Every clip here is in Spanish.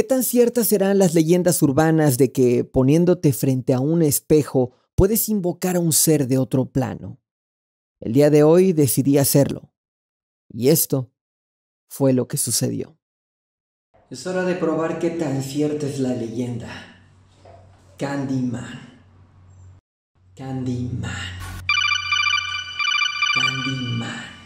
¿Qué tan ciertas serán las leyendas urbanas de que poniéndote frente a un espejo puedes invocar a un ser de otro plano? El día de hoy decidí hacerlo. Y esto fue lo que sucedió. Es hora de probar qué tan cierta es la leyenda. Candyman. Candyman. Candyman.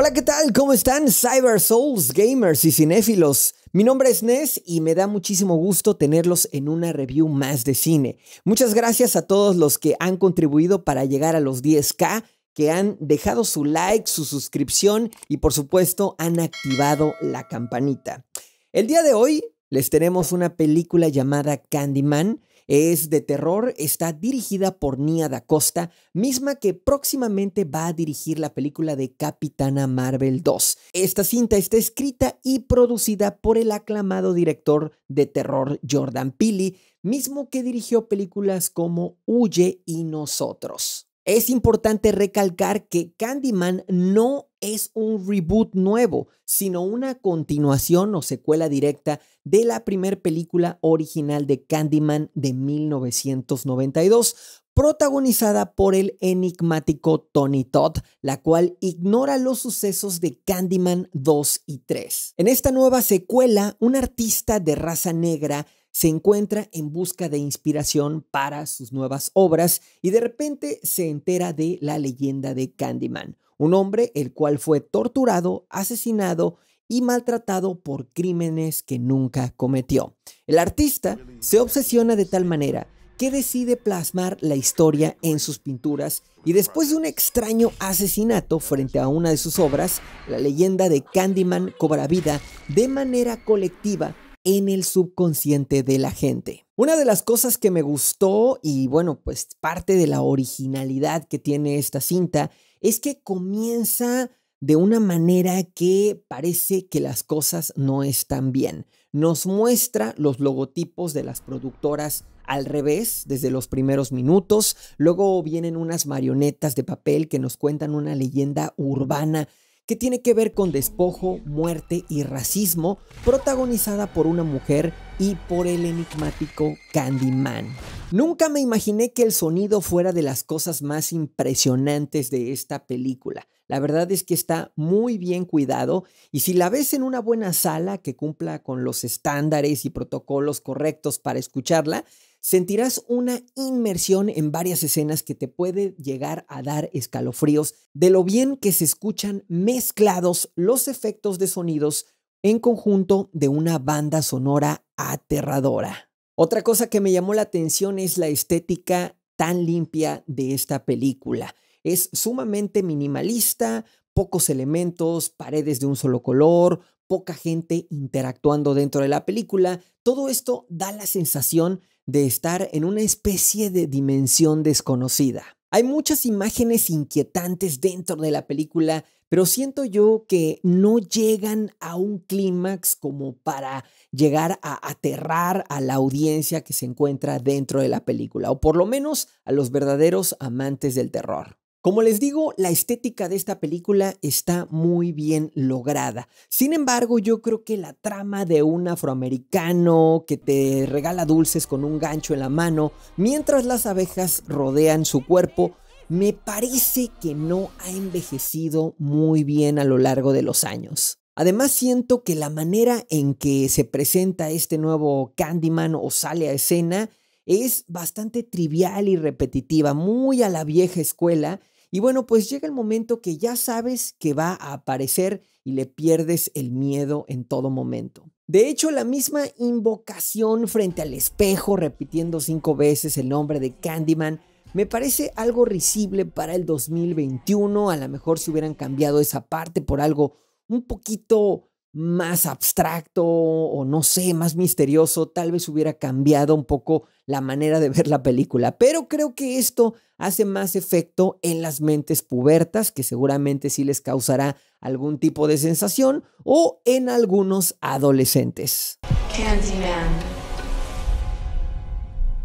Hola, ¿qué tal? ¿Cómo están Cyber Souls gamers y cinéfilos? Mi nombre es Nes y me da muchísimo gusto tenerlos en una review más de cine. Muchas gracias a todos los que han contribuido para llegar a los 10k, que han dejado su like, su suscripción y por supuesto han activado la campanita. El día de hoy les tenemos una película llamada Candyman es de terror, está dirigida por Nia Da Costa, misma que próximamente va a dirigir la película de Capitana Marvel 2. Esta cinta está escrita y producida por el aclamado director de terror Jordan Peele, mismo que dirigió películas como Huye y Nosotros. Es importante recalcar que Candyman no es un reboot nuevo, sino una continuación o secuela directa de la primer película original de Candyman de 1992, protagonizada por el enigmático Tony Todd, la cual ignora los sucesos de Candyman 2 y 3. En esta nueva secuela, un artista de raza negra se encuentra en busca de inspiración para sus nuevas obras y de repente se entera de la leyenda de Candyman, un hombre el cual fue torturado, asesinado y maltratado por crímenes que nunca cometió. El artista se obsesiona de tal manera que decide plasmar la historia en sus pinturas y después de un extraño asesinato frente a una de sus obras, la leyenda de Candyman cobra vida de manera colectiva en el subconsciente de la gente. Una de las cosas que me gustó y bueno, pues parte de la originalidad que tiene esta cinta es que comienza de una manera que parece que las cosas no están bien. Nos muestra los logotipos de las productoras al revés desde los primeros minutos, luego vienen unas marionetas de papel que nos cuentan una leyenda urbana que tiene que ver con despojo, muerte y racismo, protagonizada por una mujer y por el enigmático Candyman. Nunca me imaginé que el sonido fuera de las cosas más impresionantes de esta película. La verdad es que está muy bien cuidado y si la ves en una buena sala que cumpla con los estándares y protocolos correctos para escucharla, sentirás una inmersión en varias escenas que te puede llegar a dar escalofríos de lo bien que se escuchan mezclados los efectos de sonidos en conjunto de una banda sonora aterradora. Otra cosa que me llamó la atención es la estética tan limpia de esta película. Es sumamente minimalista, pocos elementos, paredes de un solo color, poca gente interactuando dentro de la película. Todo esto da la sensación de estar en una especie de dimensión desconocida. Hay muchas imágenes inquietantes dentro de la película, pero siento yo que no llegan a un clímax como para llegar a aterrar a la audiencia que se encuentra dentro de la película, o por lo menos a los verdaderos amantes del terror. Como les digo, la estética de esta película está muy bien lograda. Sin embargo, yo creo que la trama de un afroamericano que te regala dulces con un gancho en la mano mientras las abejas rodean su cuerpo me parece que no ha envejecido muy bien a lo largo de los años. Además siento que la manera en que se presenta este nuevo Candyman o sale a escena es bastante trivial y repetitiva, muy a la vieja escuela, y bueno, pues llega el momento que ya sabes que va a aparecer y le pierdes el miedo en todo momento. De hecho, la misma invocación frente al espejo, repitiendo cinco veces el nombre de Candyman, me parece algo risible para el 2021. A lo mejor si hubieran cambiado esa parte por algo un poquito más abstracto o no sé, más misterioso, tal vez hubiera cambiado un poco la manera de ver la película. Pero creo que esto hace más efecto en las mentes pubertas, que seguramente sí les causará algún tipo de sensación, o en algunos adolescentes.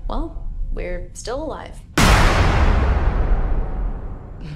Well, we're still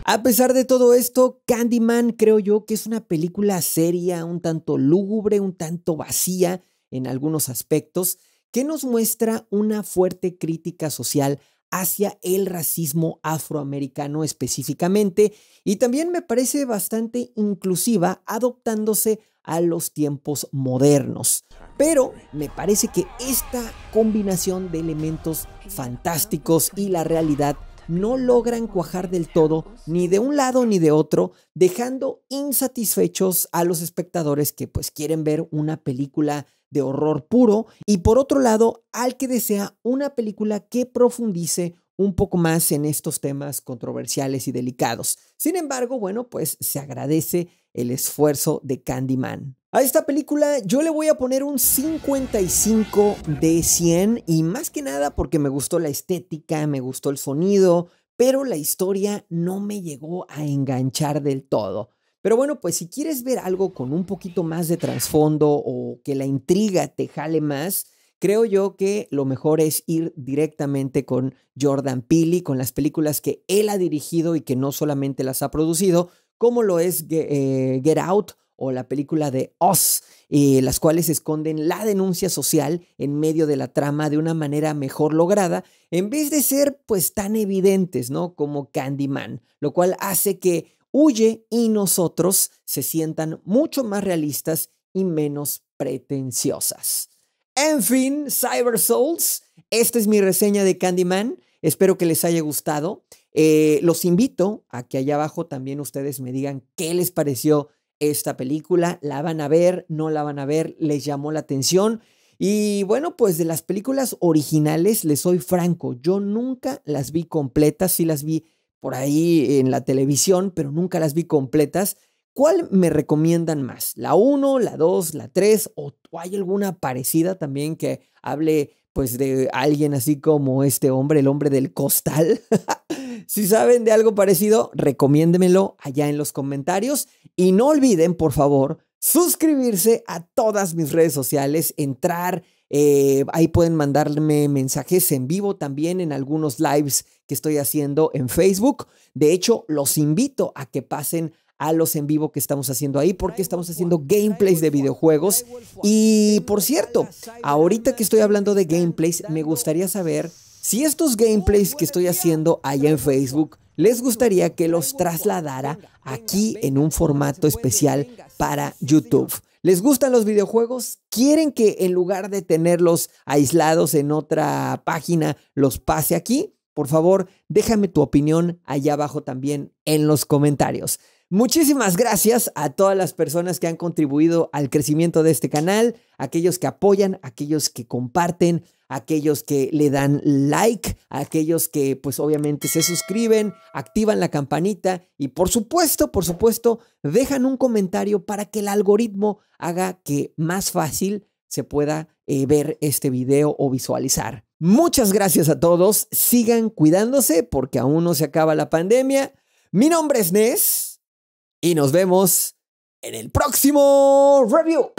a pesar de todo esto, Candyman creo yo que es una película seria, un tanto lúgubre, un tanto vacía en algunos aspectos, que nos muestra una fuerte crítica social hacia el racismo afroamericano específicamente y también me parece bastante inclusiva adoptándose a los tiempos modernos. Pero me parece que esta combinación de elementos fantásticos y la realidad no logran cuajar del todo, ni de un lado ni de otro, dejando insatisfechos a los espectadores que pues quieren ver una película de horror puro y por otro lado al que desea una película que profundice un poco más en estos temas controversiales y delicados. Sin embargo, bueno, pues se agradece el esfuerzo de Candyman. A esta película yo le voy a poner un 55 de 100 y más que nada porque me gustó la estética, me gustó el sonido, pero la historia no me llegó a enganchar del todo. Pero bueno, pues si quieres ver algo con un poquito más de trasfondo o que la intriga te jale más, creo yo que lo mejor es ir directamente con Jordan Peele, con las películas que él ha dirigido y que no solamente las ha producido, como lo es eh, Get Out o la película de Oz, eh, las cuales esconden la denuncia social en medio de la trama de una manera mejor lograda, en vez de ser pues tan evidentes, ¿no? Como Candyman, lo cual hace que Huye y nosotros se sientan mucho más realistas y menos pretenciosas. En fin, Cyber Souls, esta es mi reseña de Candyman. Espero que les haya gustado. Eh, los invito a que allá abajo también ustedes me digan qué les pareció esta película, la van a ver, no la van a ver, les llamó la atención. Y bueno, pues de las películas originales, les soy franco, yo nunca las vi completas, sí las vi por ahí en la televisión, pero nunca las vi completas. ¿Cuál me recomiendan más? ¿La 1, la 2, la 3? ¿O hay alguna parecida también que hable pues de alguien así como este hombre, el hombre del costal. si saben de algo parecido, recomiéndemelo allá en los comentarios y no olviden, por favor, suscribirse a todas mis redes sociales, entrar, eh, ahí pueden mandarme mensajes en vivo también en algunos lives que estoy haciendo en Facebook. De hecho, los invito a que pasen a los en vivo que estamos haciendo ahí porque estamos haciendo gameplays de videojuegos. Y por cierto, ahorita que estoy hablando de gameplays, me gustaría saber si estos gameplays que estoy haciendo allá en Facebook les gustaría que los trasladara aquí en un formato especial para YouTube. ¿Les gustan los videojuegos? ¿Quieren que en lugar de tenerlos aislados en otra página, los pase aquí? Por favor, déjame tu opinión allá abajo también en los comentarios. Muchísimas gracias a todas las personas que han contribuido al crecimiento de este canal, aquellos que apoyan, aquellos que comparten, aquellos que le dan like, aquellos que pues obviamente se suscriben, activan la campanita y por supuesto, por supuesto, dejan un comentario para que el algoritmo haga que más fácil se pueda eh, ver este video o visualizar. Muchas gracias a todos, sigan cuidándose porque aún no se acaba la pandemia. Mi nombre es Nes y nos vemos en el próximo review.